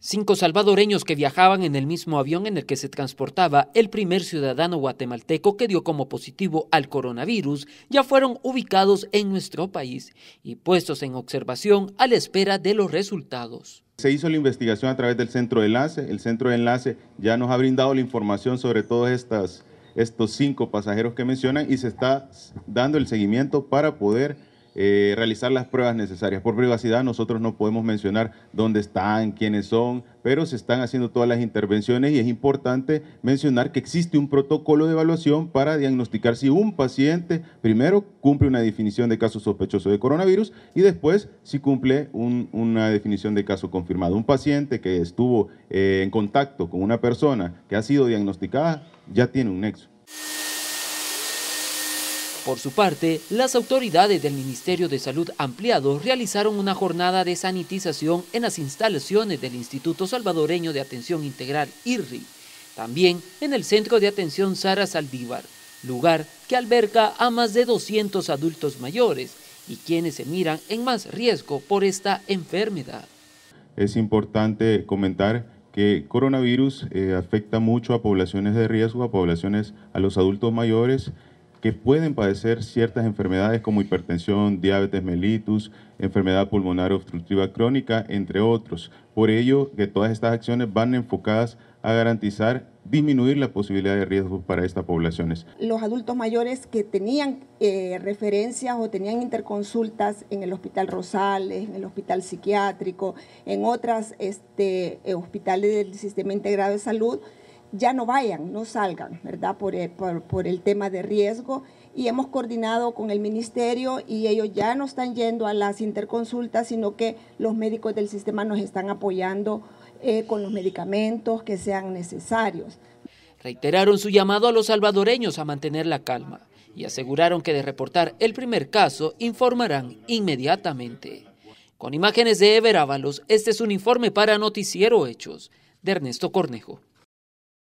Cinco salvadoreños que viajaban en el mismo avión en el que se transportaba el primer ciudadano guatemalteco que dio como positivo al coronavirus ya fueron ubicados en nuestro país y puestos en observación a la espera de los resultados. Se hizo la investigación a través del centro de enlace. El centro de enlace ya nos ha brindado la información sobre todos estas estos cinco pasajeros que mencionan y se está dando el seguimiento para poder eh, realizar las pruebas necesarias. Por privacidad nosotros no podemos mencionar dónde están, quiénes son, pero se están haciendo todas las intervenciones y es importante mencionar que existe un protocolo de evaluación para diagnosticar si un paciente primero cumple una definición de caso sospechoso de coronavirus y después si cumple una definición de caso confirmado. Un paciente que estuvo eh, en contacto con una persona que ha sido diagnosticada ya tiene un nexo. Por su parte, las autoridades del Ministerio de Salud Ampliado realizaron una jornada de sanitización en las instalaciones del Instituto Salvadoreño de Atención Integral IRRI, también en el Centro de Atención Sara Saldívar, lugar que alberga a más de 200 adultos mayores y quienes se miran en más riesgo por esta enfermedad. Es importante comentar que coronavirus eh, afecta mucho a poblaciones de riesgo, a poblaciones, a los adultos mayores, que pueden padecer ciertas enfermedades como hipertensión, diabetes mellitus, enfermedad pulmonar obstructiva crónica, entre otros. Por ello, que todas estas acciones van enfocadas a garantizar disminuir la posibilidad de riesgo para estas poblaciones. Los adultos mayores que tenían eh, referencias o tenían interconsultas en el Hospital Rosales, en el Hospital Psiquiátrico, en otras este, eh, hospitales del Sistema Integrado de Salud, ya no vayan, no salgan, ¿verdad? Eh, por, el tema de riesgo. Y hemos coordinado con el ministerio y ellos ya no están yendo a las interconsultas, sino que los médicos del sistema nos están apoyando eh, con los medicamentos que sean necesarios. Reiteraron su llamado a los salvadoreños a mantener la calma y aseguraron que de reportar el primer caso informarán inmediatamente. Con imágenes de Ever Ábalos, este es un informe para Noticiero Hechos de Ernesto Cornejo.